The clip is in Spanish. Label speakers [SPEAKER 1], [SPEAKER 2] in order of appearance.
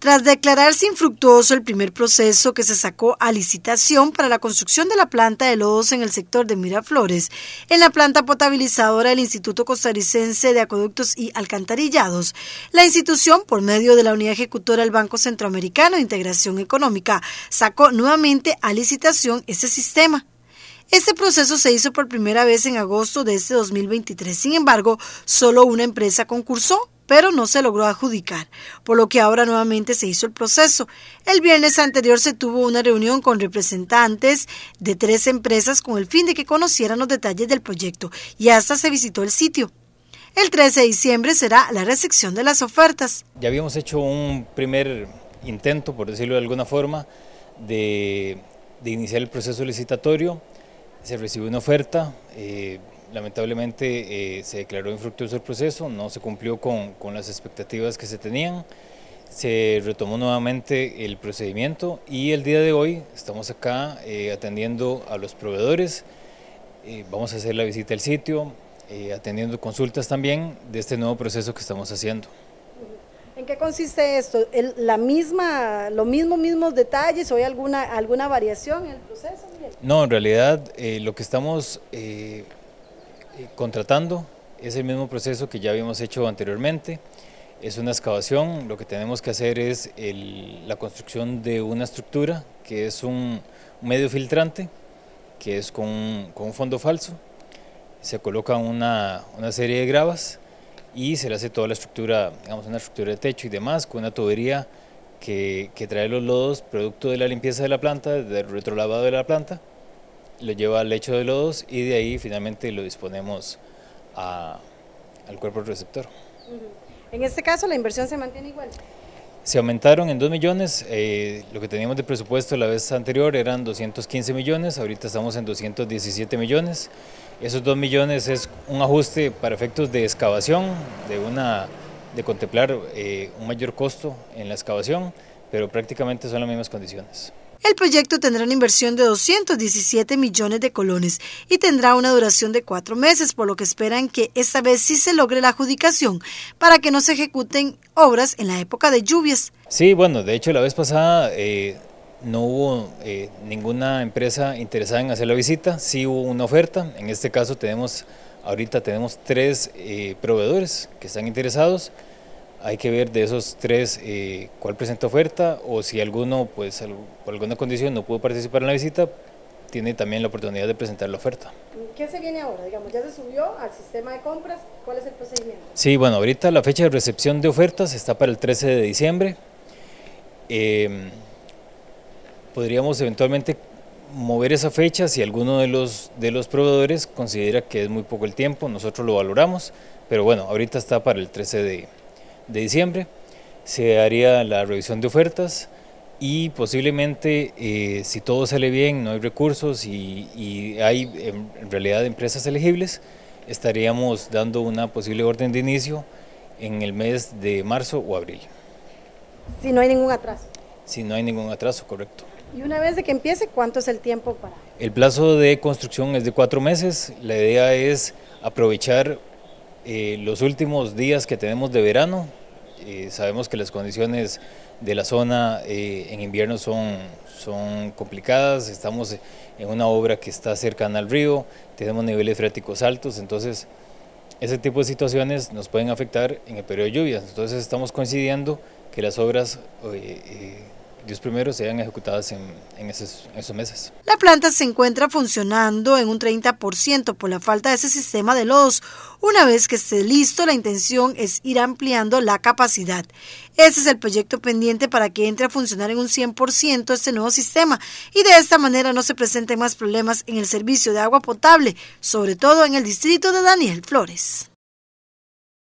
[SPEAKER 1] Tras declararse infructuoso el primer proceso que se sacó a licitación para la construcción de la planta de lodos en el sector de Miraflores, en la planta potabilizadora del Instituto Costarricense de Acueductos y Alcantarillados, la institución, por medio de la unidad ejecutora del Banco Centroamericano de Integración Económica, sacó nuevamente a licitación ese sistema. Este proceso se hizo por primera vez en agosto de este 2023, sin embargo, solo una empresa concursó pero no se logró adjudicar, por lo que ahora nuevamente se hizo el proceso. El viernes anterior se tuvo una reunión con representantes de tres empresas con el fin de que conocieran los detalles del proyecto y hasta se visitó el sitio. El 13 de diciembre será la recepción de las ofertas.
[SPEAKER 2] Ya habíamos hecho un primer intento, por decirlo de alguna forma, de, iniciar el proceso licitatorio. Se recibió una oferta. Eh, lamentablemente eh, se declaró infructuoso el proceso, no se cumplió con, las expectativas que se tenían, se retomó nuevamente el procedimiento y el día de hoy estamos acá eh, atendiendo a los proveedores, eh, vamos a hacer la visita al sitio, atendiendo consultas también de este nuevo proceso que estamos haciendo.
[SPEAKER 1] ¿En qué consiste esto? ¿La misma, los mismos mismos detalles o hay alguna, alguna variación en el proceso?
[SPEAKER 2] No, en realidad lo que estamos eh, contratando. Es el mismo proceso que ya habíamos hecho anteriormente. Es una excavación, lo que tenemos que hacer es la construcción de una estructura que es un medio filtrante, que es con, un fondo falso. Se coloca una, serie de gravas y se le hace toda la estructura, digamos una estructura de techo y demás, con una tubería que, que trae los lodos producto de la limpieza de la planta, del retrolavado de la planta lo lleva al lecho de lodos y de ahí finalmente lo disponemos al cuerpo receptor.
[SPEAKER 1] En este caso, la inversión se mantiene igual.
[SPEAKER 2] Se aumentaron en 2 millones, eh, lo que teníamos de presupuesto la vez anterior eran 215 millones, ahorita estamos en 217 millones. Esos 2 millones es un ajuste para efectos de excavación, de, una, de contemplar eh, un mayor costo en la excavación, pero prácticamente son las mismas condiciones.
[SPEAKER 1] El proyecto tendrá una inversión de 217 millones de colones y tendrá una duración de cuatro meses, por lo que esperan que esta vez sí se logre la adjudicación para que no se ejecuten obras en la época de lluvias.
[SPEAKER 2] Sí, bueno, de hecho la vez pasada... Eh, no hubo eh, ninguna empresa interesada en hacer la visita, sí hubo una oferta, en este caso tenemos, ahorita tenemos tres eh, proveedores que están interesados, hay que ver de esos tres eh, cuál presenta oferta o si alguno, pues por alguna condición no pudo participar en la visita, tiene también la oportunidad de presentar la oferta.
[SPEAKER 1] ¿Qué se viene ahora? ya se subió al sistema de compras, ¿cuál es el procedimiento?
[SPEAKER 2] Sí, bueno, ahorita la fecha de recepción de ofertas está para el 13 de diciembre. Em, podríamos eventualmente mover esa fecha si alguno de los, de los proveedores considera que es muy poco el tiempo, nosotros lo valoramos, pero bueno, ahorita está para el 13 de de diciembre se haría la revisión de ofertas y posiblemente eh, si todo sale bien, no hay recursos y, y, hay en realidad empresas elegibles, estaríamos dando una posible orden de inicio en el mes de marzo o abril.
[SPEAKER 1] Si no hay ningún atraso.
[SPEAKER 2] Si no hay ningún atraso, correcto.
[SPEAKER 1] Y una vez de que empiece, ¿cuánto es el tiempo para?
[SPEAKER 2] El plazo de construcción es de cuatro meses. La idea es aprovechar eh, los últimos días que tenemos de verano, eh, sabemos que las condiciones de la zona eh, en invierno son, son complicadas, estamos en una obra que está cercana al río, tenemos niveles freáticos altos, entonces ese tipo de situaciones nos pueden afectar en el periodo de lluvias, entonces estamos coincidiendo que las obras los primeros sean ejecutadas en, esos, esos, meses.
[SPEAKER 1] La planta se encuentra funcionando en un 30% por la falta de ese sistema de lodos. Una vez que esté listo, la intención es ir ampliando la capacidad. Ese es el proyecto pendiente para que entre a funcionar en un 100% este nuevo sistema y de esta manera no se presenten más problemas en el servicio de agua potable, sobre todo en el distrito de Daniel Flores.